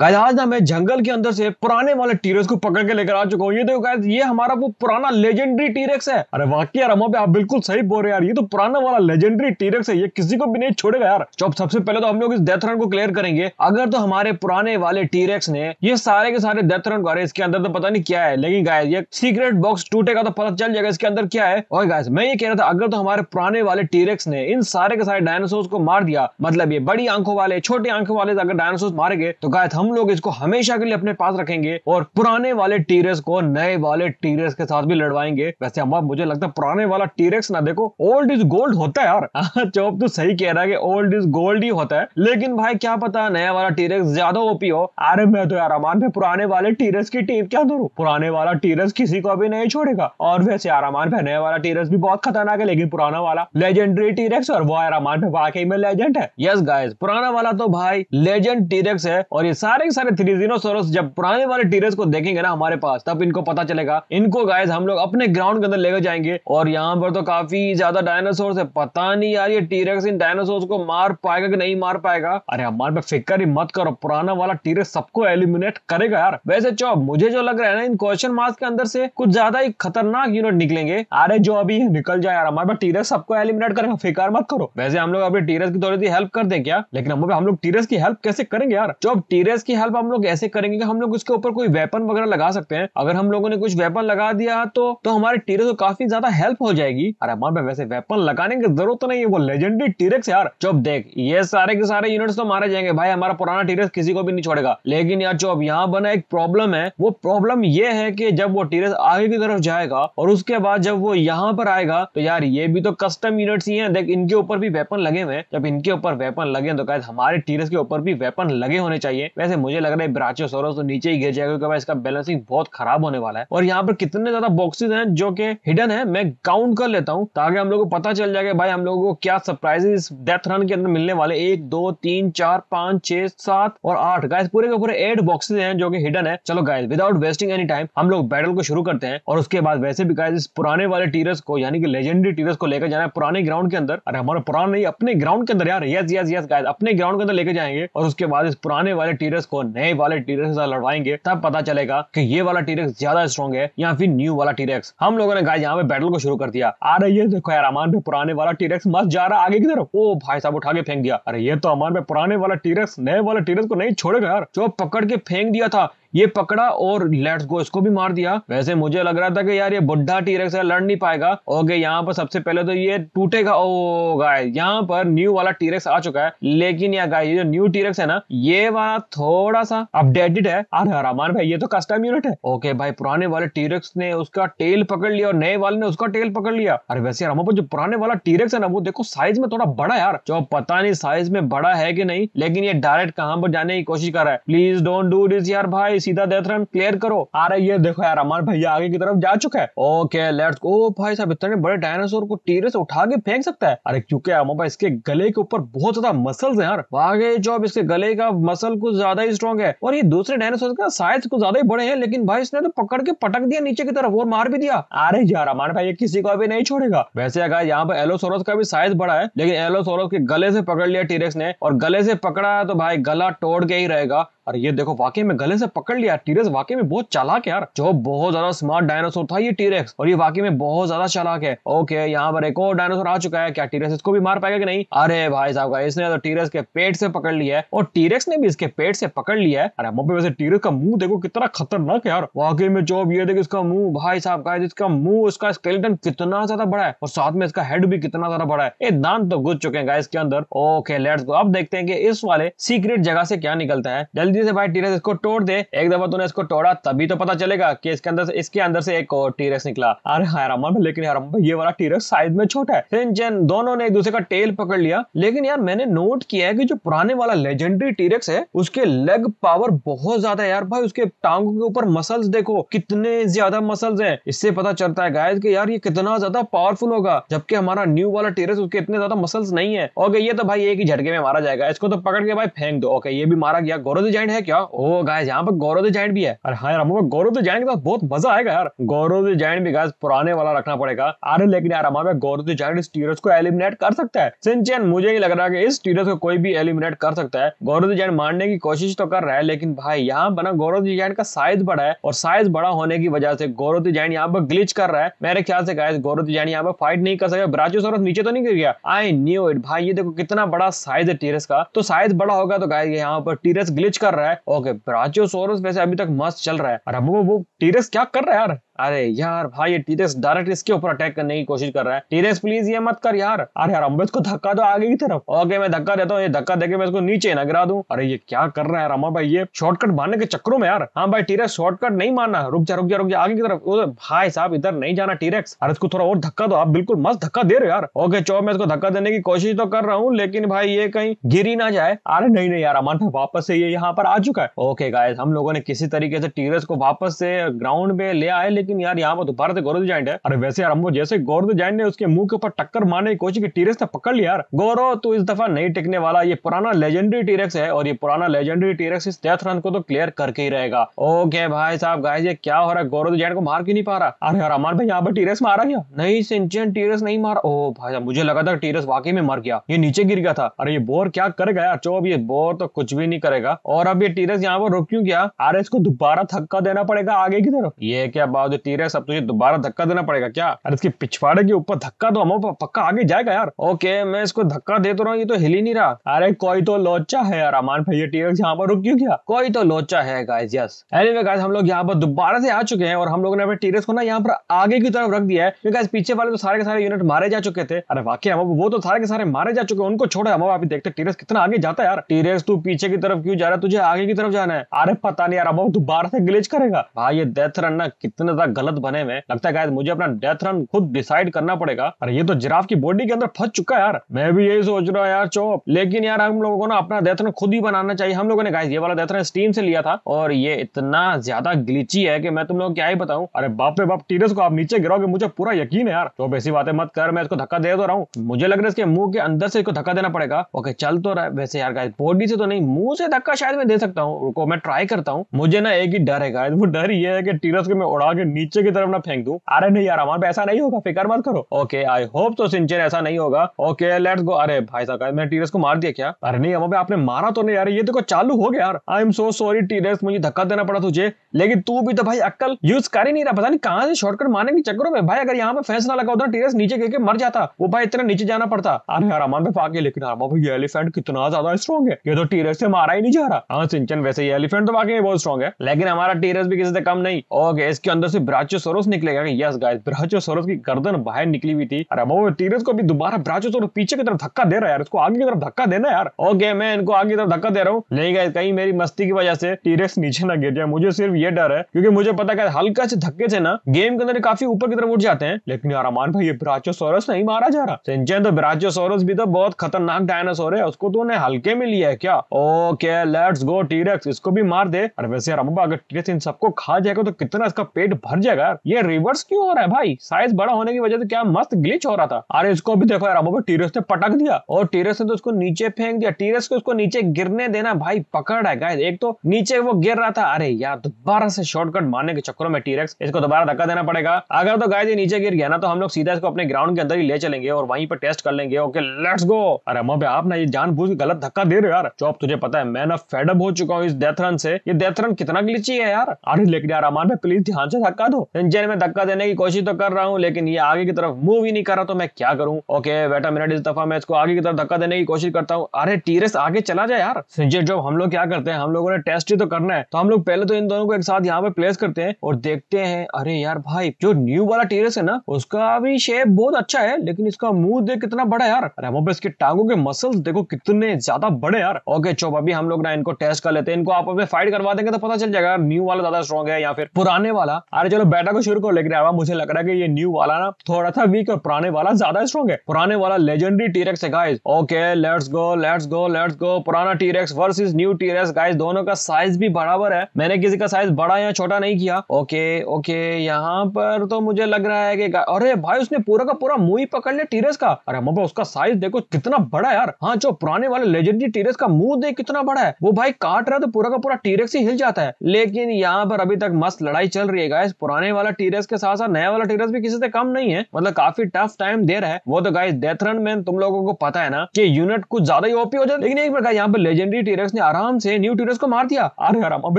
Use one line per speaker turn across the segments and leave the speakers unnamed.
guys आज ना मैं जंगल के अंदर से पुराने वाले टीरेक्स को पकड़ के लेकर आ चुका हूँ ये देखो गाइस ये हमारा वो पुराना लेजेंडरी टीरेक्स है अरे वाकई यार हमारे आप बिल्कुल सही बोल रहे यार ये तो पुराना वाला लेजेंडरी टीरेक्स है ये किसी को भी नहीं छोड़ेगा यार चौप सबसे पहले तो हम लोग इस डेथ रन को क्लियर करेंगे अगर तो हमारे पुराने वाले टीरेक्स ने ये सारे के सारे डेथ रन को अरे इसके अंदर तो पता नहीं क्या है लेकिन गाय ये सीक्रेट बॉक्स टूटेगा तो पता चल जाएगा इसके अंदर क्या है और गाय मैं ये कह रहा था अगर तो हमारे पुराने वाले टीरेक्स ने इन सारे के सारे डायनासोर को मार दिया मतलब ये बड़ी आंखों वाले छोटी आंखों वाले अगर डायनासोर मारे गए तो गाय हम हम लोग इसको हमेशा के लिए अपने पास रखेंगे और पुराने वाले टीरेस को नए वाले टीरेस के साथ भी लड़वाएंगे वैसे हम मुझे लगता है पुराने वाला टीरेक्स ना देखो ओल्ड इज गोल्ड होता है यार हाँ, चौब तो सही कह रहा है कि ओल्ड इज गोल्ड ही होता है लेकिन भाई क्या पता नया वाला टीरेक्स ज्यादा ओपी हो अरे मैं तो यार अमान भाई पुराने वाले टीरेस की टीम क्या दूर पुराने वाला टीरेस किसी को भी नहीं छोड़ेगा और वैसे यार अमान भाई नया वाला टीरेस भी बहुत खतरनाक है लेकिन पुराना वाला लेजेंडरी टीरेक्स और वो यार अमान भाई वाकई में लेजेंड है यस गाइस पुराना वाला तो भाई लेजेंड टीरेक्स है और ये सारे सारे के सारे थ्रीजीनोसोरस जब पुराने वाले टीरस को देखेंगे ना हमारे पास तब इनको पता चलेगा इनको गाइस हम लोग अपने ग्राउंड के अंदर लेकर जाएंगे और यहाँ पर तो काफी ज्यादा डायनासोर है पता नहीं यार ये टीरस इन डायनासोर को मार पाएगा कि नहीं मार पाएगा अरे हमारे पे फिक्र ही मत करो पुराना वाला टीरस सबको एलिमिनेट करेगा यार वैसे चो मुझे जो लग रहा है ना इन क्वेश्चन मार्क्स के अंदर से कुछ ज्यादा ही खतरनाक यूनिट निकलेंगे अरे जो अभी निकल जाए यार हमारे पास टीरस सबको एलिमिनेट करेगा फिक्र मत करो वैसे हम लोग अभी टीरस की थोड़ी सी हेल्प कर दें क्या लेकिन हम लोग टीरस की हेल्प कैसे करेंगे यार जो टीरस इसकी हेल्प हम लोग ऐसे करेंगे कि हम लोग उसके ऊपर कोई वेपन वगैरह लगा सकते हैं अगर हम लोगों ने कुछ वेपन लगा दिया तो तो हमारे टीरस को काफी ज्यादा हेल्प हो जाएगी और हमारे वैसे वेपन लगाने की जरूरत तो नहीं है वो लेजेंडरी टीरेक्स यार चुप देख ये सारे के सारे यूनिट्स तो मारे जाएंगे भाई हमारा पुराना टीरेक्स किसी को भी नहीं छोड़ेगा लेकिन यार चुप यहाँ बना एक प्रॉब्लम है वो प्रॉब्लम ये है कि जब वो टीरेक्स आगे की तरफ जाएगा और उसके बाद जब वो यहाँ पर आएगा तो यार ये भी तो कस्टम यूनिट्स ही है देख इनके ऊपर भी वेपन लगे हुए जब इनके ऊपर वेपन लगे तो कहते हमारे टीरेस के ऊपर भी वेपन लगे होने चाहिए से मुझे लग रहा है ब्राचियोसोरस तो नीचे ही गिर जाएगा क्योंकि भाई इसका बैलेंसिंग बहुत खराब होने वाला है और यहाँ पर कितने ज्यादा बॉक्सेस हैं जो कि हिडन है मैं काउंट कर लेता हूँ ताकि हम लोग को पता चल जाए भाई हम लोगों को क्या सरप्राइजेस डेथ रन के अंदर मिलने वाले एक दो तीन चार पांच छह सात और आठ गाइस पूरे के पूरे एट बॉक्सेस हैं जो कि हिडन है चलो guys without wasting any time हम लोग बैटल को शुरू करते हैं और उसके बाद वैसे भी गाइस इस पुराने वाले टीरस को यानी कि लेजेंडरी टीरस को लेकर जाना है पुराने ग्राउंड के अंदर अरे हमारा पुराना अपने ग्राउंड के अंदर यार यस यस यस गाइस अपने ग्राउंड के अंदर लेकर जाएंगे और उसके बाद इस पुराने वाले टीरस टीरस को नए वाले टीरस लड़वाएंगे तब पता चलेगा कि ये वाला टीरक्स ज्यादा स्ट्रॉन्ग है या फिर न्यू वाला टीरक्स हम लोगों ने गाय यहाँ पे बैटल को शुरू कर दिया अरे ये देखो यार अमान पे पुराने वाला टीरक्स मत जा रहा आगे की तरफ ओ भाई साहब उठा के फेंक दिया अरे ये तो अमान पे पुराने वाला टीरक्स नए वाला टीरक्स को नहीं छोड़ेगा यार जो पकड़ के फेंक दिया था ये पकड़ा और लेट्स गो इसको भी मार दिया वैसे मुझे लग रहा था कि यार ये बुढ़ा टीरेक्स लड़ नहीं पाएगा ओके यहाँ पर सबसे पहले तो ये टूटेगा ओ गाय यहाँ पर न्यू वाला टीरेक्स आ चुका है लेकिन यार गाय ये जो न्यू टीरेक्स है ना ये वाला थोड़ा सा अपडेटेड है अरे रामान भाई ये तो कस्टम यूनिट है ओके भाई पुराने वाले टीरेक्स ने उसका टेल पकड़ लिया और नए वाले ने उसका टेल पकड़ लिया अरे वैसे यार पर जो पुराने वाला टीरेक्स है ना वो देखो साइज में थोड़ा बड़ा यार जो पता नहीं साइज में बड़ा है कि नहीं लेकिन ये डायरेक्ट कहाँ पर जाने की कोशिश कर रहा है प्लीज डोंट डू दिस यार भाई भाई सीधा डेथ रन क्लियर करो आ रही है देखो यार अमर भैया आगे की तरफ जा चुका है ओके लेट्स ओ भाई साहब इतने बड़े डायनासोर को टीरे से उठा के फेंक सकता है अरे क्योंकि अमर इसके गले के ऊपर बहुत ज्यादा मसल है यार आगे जो अब इसके गले का मसल कुछ ज्यादा ही स्ट्रॉन्ग है और ये दूसरे डायनासोर का साइज कुछ ज्यादा ही बड़े हैं लेकिन भाई इसने तो पकड़ के पटक दिया नीचे की तरफ और मार भी दिया अरे यार हमारे भाई ये किसी को अभी नहीं छोड़ेगा वैसे अगर यहाँ पर एलोसोरस का भी साइज बड़ा है लेकिन एलोसोरस के गले से पकड़ लिया टीरेक्स ने और गले से पकड़ा है तो भाई गला तोड़ के ही रहेगा और ये देखो वाकई में गले से पकड़ लिया टीरेक्स वाकई में बहुत चालाक है यार जो बहुत ज्यादा स्मार्ट डायनासोर था ये टीरेक्स और ये वाकई में बहुत ज्यादा चालाक है ओके यहाँ पर एक और डायनासोर आ चुका है क्या टीरेक्स इसको भी मार पाएगा कि नहीं अरे भाई साहब का इसने तो टीरेक्स के पेट से पकड़ लिया है और टीरेक्स ने भी इसके पेट से पकड़ लिया है अरे मम्मी वैसे टीरेक्स का मुंह देखो कितना खतरनाक है यार वाकई में जो ये देखो इसका मुंह भाई साहब का इसका मुंह इसका स्केलेटन कितना ज्यादा बड़ा है और साथ में इसका हेड भी कितना ज्यादा बड़ा है ये दांत तो घुस चुके हैं इसके अंदर ओके लेट्स गो अब देखते हैं कि इस वाले सीक्रेट जगह से क्या निकलता है जल्दी जल्दी से भाई टीरस इसको तोड़ दे एक दफा तूने इसको तोड़ा तभी तो पता चलेगा कि इसके अंदर से इसके अंदर से एक और टीरस निकला अरे हरामा लेकिन यार ये वाला टीरस साइज में छोटा है सिंचन दोनों ने एक दूसरे का टेल पकड़ लिया लेकिन यार मैंने नोट किया है कि जो पुराने वाला लेजेंडरी टीरेक्स है उसके लेग पावर बहुत ज्यादा है यार भाई उसके टांगों के ऊपर मसल्स देखो कितने ज्यादा मसल्स हैं इससे पता चलता है गायद कि यार ये कितना ज्यादा पावरफुल होगा जबकि हमारा न्यू वाला टेरस उसके इतने ज्यादा मसल्स नहीं है ओके ये तो भाई एक ही झटके में मारा जाएगा इसको तो पकड़ के भाई फेंक दो ओके ये भी मारा गया गोरोजी जाइंट जाइंट है क्या ओ गाय यहाँ पर गौरव द जाइंट भी है अरे हाँ यार हमारे गौरव द जाइंट के पास बहुत मजा आएगा यार गौरव द जाइंट भी गाय पुराने वाला रखना पड़ेगा अरे लेकिन यार हमारे गौरव द जाइंट इस टीरस को एलिमिनेट कर सकता है सिंचन मुझे नहीं लग रहा कि इस टीरस को कोई भी एलिमिनेट कर सकता है गौरव द जाइंट मारने की कोशिश तो कर रहा है लेकिन भाई यहाँ पर ना गौरव द जाइंट का साइज बड़ा है और साइज बड़ा होने की वजह से गौरव द जाइंट यहाँ पर ग्लिच कर रहा है मेरे ख्याल से गाय गौरव द जाइंट यहाँ पर फाइट नहीं कर सकता सका ब्राचोसोरस नीचे तो नहीं गिर गया आई न्यू इट भाई ये देखो कितना बड़ा साइज है टीरस का तो साइज बड़ा होगा तो गाय यहाँ पर टीरस ग्लिच कर रहा है ओके सोरस वैसे अभी तक मस्त चल रहा है और अब वो टीरस क्या कर रहा है यार अरे यार भाई ये टीरेस डायरेक्ट इसके ऊपर अटैक करने की कोशिश कर रहा है टीरेस प्लीज ये मत कर यार अरे यार अमृत को धक्का दो आगे की तरफ ओके मैं धक्का देता हूँ ये धक्का देके मैं इसको नीचे ना गिरा दू अरे ये क्या कर रहा है रामा भाई ये शॉर्टकट मारने के चक्करों में यार हाँ भाई टीरेस शॉर्टकट नहीं मारना रुक जा रुक जा रुक जा आगे की तरफ भाई साहब इधर नहीं जाना टीरेक्स अरे इसको थोड़ा और धक्का दो आप बिल्कुल मस्त धक्का दे रहे हो यार ओके चौब मैं इसको धक्का देने की कोशिश तो कर रहा हूँ लेकिन भाई ये कहीं गिरी ना जाए अरे नहीं नहीं यार अमन भाई वापस से ये यहाँ पर आ चुका है ओके गाय हम लोगों ने किसी तरीके से टीरेस को वापस से ग्राउंड में ले आए लेकिन लेकिन यार यहाँ पर दोबारा तो से गौरव जॉइंट है अरे वैसे यार हमको जैसे गौरव जॉइंट ने उसके मुंह के ऊपर टक्कर मारने की कोशिश की टीरेक्स ने पकड़ लिया यार गौरव तो इस दफा नहीं टिकने वाला ये पुराना लेजेंडरी टीरेक्स है और ये पुराना लेजेंडरी टीरेक्स इस डेथ रन को तो क्लियर करके ही रहेगा ओके भाई साहब गाय ये क्या हो रहा है गौरव जॉइंट को मार क्यों नहीं पा रहा अरे यार अमर भाई यहाँ पर टीरेक्स मारा क्या नहीं सिंचन टीरेक्स नहीं मारा ओ भाई साहब मुझे लगा था टीरेक्स वाकई में मर गया ये नीचे गिर गया था अरे ये बोर क्या कर गया चो अब ये बोर तो कुछ भी नहीं करेगा और अब ये टीरेक्स यहाँ पर रुक क्यों गया अरे इसको दोबारा थक्का देना पड़ेगा आगे की तरफ ये क्या बात जो तीर है सब तुझे दोबारा धक्का देना पड़ेगा क्या अरे इसके पिछवाड़े के ऊपर धक्का दो तो हम पक्का आगे जाएगा यार ओके मैं इसको धक्का दे तो रहा हूँ ये तो हिल ही नहीं रहा अरे कोई तो लोचा है यार अमान भैया टीर यहाँ पर रुक क्यों क्या कोई तो लोचा है गाइस यस एनीवे गाइस हम लोग यहाँ पर दोबारा से आ चुके हैं और हम लोगों ने अपने टीरक्स को ना यहाँ पर आगे की तरफ रख दिया है क्योंकि पीछे वाले तो सारे के सारे यूनिट मारे जा चुके थे अरे वाकई हम वो तो सारे के सारे मारे जा चुके हैं उनको छोड़े हम अभी देखते टीरक्स कितना आगे जाता है यार टीरक्स तू पीछे की तरफ क्यों जा रहा है तुझे आगे की तरफ जाना है अरे पता नहीं यार अब दोबारा से ग्लिच करेगा भाई ये डेथ रन ना कितना गलत बने हुए लगता है मुझे अपना डेथ रन खुद डिसाइड करना पड़ेगा अरे ये तो जिराफ की बॉडी के अंदर फंस चुका है यार मैं भी यही सोच रहा हूँ यार चौप लेकिन यार हम लोगों को ना अपना डेथ रन खुद ही बनाना चाहिए हम लोगों ने गाइस ये वाला डेथ रन स्टीम से लिया था और ये इतना ज्यादा ग्लिची है कि मैं तुम लोग क्या ही बताऊं अरे बाप रे बाप टीरस को आप नीचे गिराओगे मुझे पूरा यकीन है यार चौप ऐसी बातें मत कर मैं इसको धक्का दे दो तो रहा हूँ मुझे लग रहा है इसके मुंह के अंदर से इसको धक्का देना पड़ेगा ओके चल तो रहा है वैसे यार गाइस बॉडी से तो नहीं मुंह से धक्का शायद मैं दे सकता हूँ रुको मैं ट्राई करता हूँ मुझे ना एक ही डर है गाइस वो डर ये है कि टीरस को मैं उड़ा के नीचे की तरफ ना फेंक दू अरे नहीं यार हमारे ऐसा नहीं होगा फिकर मत करो ओके आई होप तो सिंचन ऐसा नहीं होगा ओके लेट्स गो अरे भाई साहब मैंने टीरस को मार दिया क्या अरे नहीं हमारे आपने मारा तो नहीं यार ये देखो चालू हो गया यार आई एम सो सॉरी टीरस मुझे धक्का देना पड़ा तुझे लेकिन तू भी तो भाई अक्कल यूज कर ही नहीं रहा पता नहीं कहाँ से शॉर्टकट मारने के चक्करों में भाई अगर यहाँ पे फैसला लगा होता टीरस नीचे गिर के मर जाता वो भाई इतना नीचे जाना पड़ता अरे यार अमान पे पाके लेकिन अरमा भाई ये एलिफेंट कितना ज्यादा स्ट्रॉन्ग है ये तो टीरस से मारा ही नहीं जा रहा हाँ सिंचन वैसे ये एलिफेंट तो बाकी बहुत स्ट्रॉन्ग है लेकिन हमारा टीरस भी किसी से कम नहीं ओके इसके अंदर से से ब्राचोसोरस निकलेगा कि यस गाइस ब्राचोसोरस की गर्दन बाहर निकली हुई थी अरे अमोव टीरस को भी दोबारा ब्राचोसोरस पीछे की तरफ धक्का दे रहा है यार इसको आगे की तरफ धक्का देना यार ओके मैं इनको आगे की तरफ धक्का दे रहा हूँ नहीं गाइस कहीं मेरी मस्ती की वजह से टीरस नीचे ना गिर जाए मुझे सिर्फ ये डर है क्योंकि मुझे पता है हल्का से धक्के से ना गेम के अंदर काफी ऊपर की तरफ उठ जाते हैं लेकिन यार अमान भाई ये ब्राचोसोरस नहीं मारा जा रहा सिंचे तो ब्राचोसोरस भी तो बहुत खतरनाक डायनासोर है उसको तो उन्हें हल्के में लिया है क्या ओके लेट्स गो टीरेक्स इसको भी मार दे अरे वैसे यार अम्बा अगर टीरेक्स इन सबको खा जाएगा तो कितना इसका पेट भर जाएगा ये रिवर्स क्यों हो रहा है भाई साइज बड़ा होने की वजह से क्या मस्त ग्लिच हो रहा था अरे इसको भी देखो यार अबो टीरस ने पटक दिया और टीरस ने तो उसको नीचे फेंक दिया टीरस को उसको नीचे गिरने देना भाई पकड़ है गाइस एक तो नीचे वो गिर रहा था अरे यार दोबारा से शॉर्टकट मारने के चक्करों में टीरक्स इसको दोबारा धक्का देना पड़ेगा अगर तो गाय नीचे गिर गया ना तो हम लोग सीधा इसको अपने ग्राउंड के अंदर ही ले चलेंगे और वहीं पर टेस्ट कर लेंगे ओके लेट्स गो अरे अमो आप ना ये जान बुझ गलत धक्का दे रहे हो यार चौप तुझे पता है मैं ना फेडअप हो चुका हूँ इस डेथ रन से ये डेथ रन कितना ग्लिची है यार अरे लेकिन यार अमान भाई प्लीज ध्यान से धक्का दो इंजन में धक्का देने की कोशिश तो कर रहा हूँ लेकिन ये आगे की तरफ मूव ही नहीं कर रहा तो मैं क्या करूँ ओके बेटा मेरा इस दफा मैं इसको आगे की तरफ धक्का देने की कोशिश करता हूँ अरे टीरस आगे चला जाए यार संजय जो हम लोग क्या करते हैं हम लोगों ने टेस्ट ही तो करना है तो हम लोग पहले तो इन दोनों को एक साथ यहाँ पे प्लेस करते हैं और देखते हैं अरे यार भाई जो न्यू वाला टीरस है ना उसका भी शेप बहुत अच्छा है लेकिन इसका मुंह देख कितना बड़ा यार अरे रेमोपेस इसके टांगों के मसल देखो कितने ज्यादा बड़े यार ओके चुप अभी हम लोग ना इनको टेस्ट कर लेते हैं इनको आप फाइट करवा देंगे तो पता चल जाएगा न्यू वाला ज्यादा स्ट्रॉन्ग है या फिर पुराने वाला अरे अरे चलो बैटा को शुरू करो लेकिन अब मुझे लग रहा है कि ये न्यू वाला ना थोड़ा सा वीक और पुराने वाला ज्यादा स्ट्रॉन्ग है पुराने वाला लेजेंडरी टीरेक्स है guys okay let's go let's go let's go पुराना T rex versus new T rex guys दोनों का साइज भी बराबर है मैंने किसी का साइज बड़ा या छोटा नहीं किया ओके ओके यहाँ पर तो मुझे लग रहा है की अरे भाई उसने पूरा का पूरा मुंह ही पकड़ लिया टीरेस का अरे मम्मा उसका साइज देखो कितना बड़ा यार हाँ जो पुराने वाले लेजेंडरी टीरेस का मुंह देख कितना बड़ा है वो भाई काट रहा है तो पूरा का पूरा टीरेक्स ही हिल जाता है लेकिन यहाँ पर अभी तक मस्त लड़ाई चल रही है गाइस पुराने वाला टीरस के साथ साथ नया वाला टीरस भी किसी से कम नहीं है मतलब काफी टफ टाइम दे रहा है वो तो गाइस डेथ रन में तुम लोगों को पता है ना कि यूनिट कुछ ज्यादा ही ओपी हो जाए लेकिन एक प्रकार यहाँ पे लेजेंडरी टीरस ने आराम से न्यू टीरस को मार दिया अरे आराम अब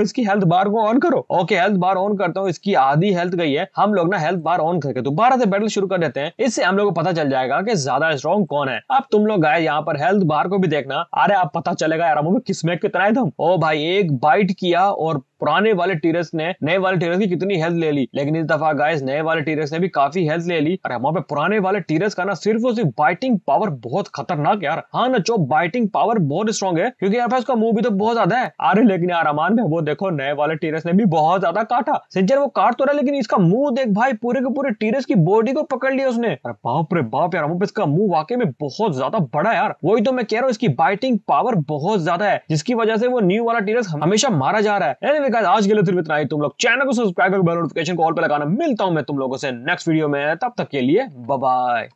इसकी हेल्थ बार को ऑन करो ओके हेल्थ बार ऑन करता हूँ इसकी आधी हेल्थ गई है हम लोग ना हेल्थ बार ऑन करके दोबारा से बैटल शुरू कर देते हैं इससे हम लोग को पता चल जाएगा की ज्यादा स्ट्रॉन्ग कौन है अब तुम लोग गाय यहाँ पर हेल्थ बार को भी देखना अरे आप पता चलेगा यार किसमें कितना है तुम ओ भाई एक बाइट किया और पुराने वाले टीरस ने नए वाले टीरस की कितनी हेल्थ ले ली लेकिन इस दफा गाइस नए वाले टीरस ने भी काफी हेल्थ ले ली और वहाँ पे पुराने वाले टीरस का ना सिर्फ और सिर्फ बाइटिंग पावर बहुत खतरनाक यार हाँ ना चो बाइटिंग पावर बहुत स्ट्रॉन्ग है क्योंकि यार उसका मुंह भी तो बहुत ज्यादा है अरे लेकिन यार अमान में वो देखो नए वाले टीरस ने भी बहुत ज्यादा काटा सिंचर वो काट तो रहा लेकिन इसका मुंह देख भाई पूरे के पूरे टीरस की बॉडी को पकड़ लिया उसने अरे बाप रे बाप यार इसका मुंह वाकई में बहुत ज्यादा बड़ा यार वही तो मैं कह रहा हूँ इसकी बाइटिंग पावर बहुत ज्यादा है जिसकी वजह से वो न्यू वाला टीरस हमेशा मारा जा रहा है मेरे आज के लिए सिर्फ तो इतना ही तुम लोग चैनल को सब्सक्राइब कर बेल नोटिफिकेशन को ऑल पे लगाना मिलता हूं मैं तुम लोगों से नेक्स्ट वीडियो में तब तक के लिए बाय